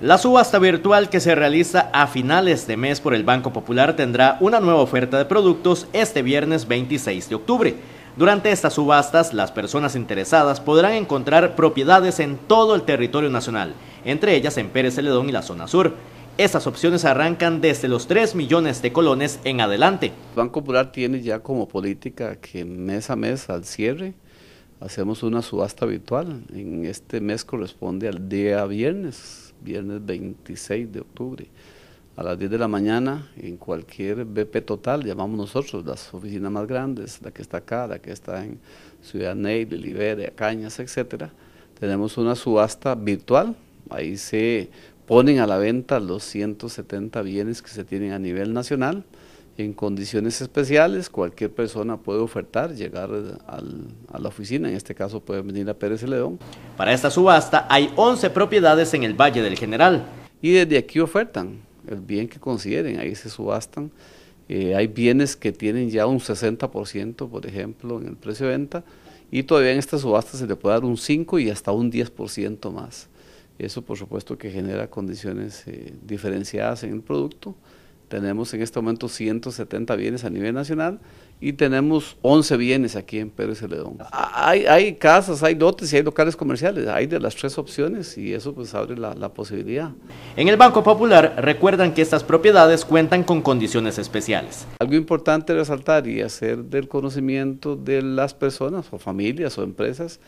La subasta virtual que se realiza a finales de mes por el Banco Popular tendrá una nueva oferta de productos este viernes 26 de octubre. Durante estas subastas, las personas interesadas podrán encontrar propiedades en todo el territorio nacional, entre ellas en Pérez Celedón y la zona sur. Estas opciones arrancan desde los 3 millones de colones en adelante. El Banco Popular tiene ya como política que mes a mes al cierre hacemos una subasta virtual. En este mes corresponde al día viernes, viernes 26 de octubre, a las 10 de la mañana, en cualquier BP total, llamamos nosotros las oficinas más grandes, la que está acá, la que está en Ciudad Ney, Liberia, Cañas, etcétera, tenemos una subasta virtual, ahí se ponen a la venta los 170 bienes que se tienen a nivel nacional, en condiciones especiales, cualquier persona puede ofertar, llegar a la oficina, en este caso puede venir a Pérez león Para esta subasta hay 11 propiedades en el Valle del General. Y desde aquí ofertan el bien que consideren, ahí se subastan. Eh, hay bienes que tienen ya un 60%, por ejemplo, en el precio de venta, y todavía en esta subasta se le puede dar un 5 y hasta un 10% más. Eso, por supuesto, que genera condiciones eh, diferenciadas en el producto. Tenemos en este momento 170 bienes a nivel nacional y tenemos 11 bienes aquí en Pérez Celedón. Hay, casas, hay lotes y hay locales comerciales, hay de las tres opciones y eso pues abre la posibilidad. En el Banco Popular recuerdan que estas propiedades cuentan con condiciones especiales. Algo importante resaltar y hacer del conocimiento de las personas o familias o empresas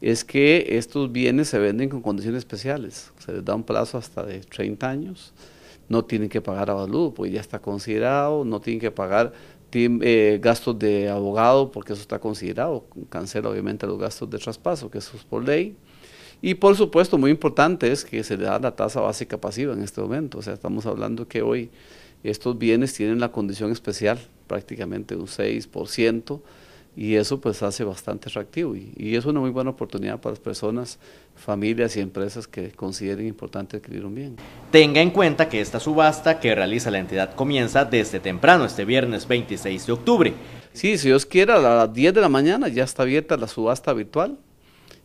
es que estos bienes se venden con condiciones especiales, se les da un plazo hasta de 30 años no tienen que pagar avalúo, pues ya está considerado, no tienen que pagar eh, gastos de abogado, porque eso está considerado, cancela obviamente los gastos de traspaso, que eso es por ley. Y por supuesto, muy importante es que se le da la tasa básica pasiva en este momento, o sea, estamos hablando que hoy estos bienes tienen la condición especial, prácticamente un 6%, y eso pues hace bastante atractivo y, es una muy buena oportunidad para las personas, familias y empresas que consideren importante adquirir un bien. Tenga en cuenta que esta subasta que realiza la entidad comienza desde temprano, este viernes 26 de octubre. Sí, si Dios quiera a las 10 de la mañana ya está abierta la subasta virtual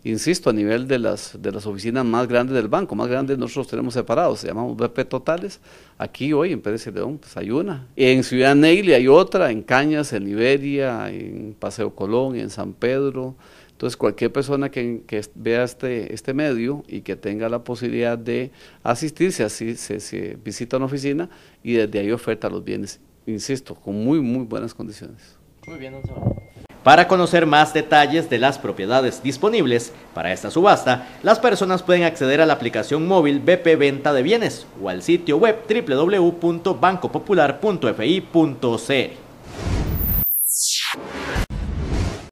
insisto, a nivel de las, de las oficinas más grandes del banco, más grandes nosotros tenemos separados, se llamamos BP Totales, aquí hoy en Pérez y León pues, hay una, en Ciudad Neile hay otra, en Cañas, en Iberia, en Paseo Colón, en San Pedro, entonces cualquier persona que, vea este, este medio y que tenga la posibilidad de asistirse, así se, visita una oficina y desde ahí oferta los bienes, insisto, con muy, muy buenas condiciones. Muy bien, don para conocer más detalles de las propiedades disponibles para esta subasta, las personas pueden acceder a la aplicación móvil BP Venta de Bienes o al sitio web www.bancopopular.fi.cl.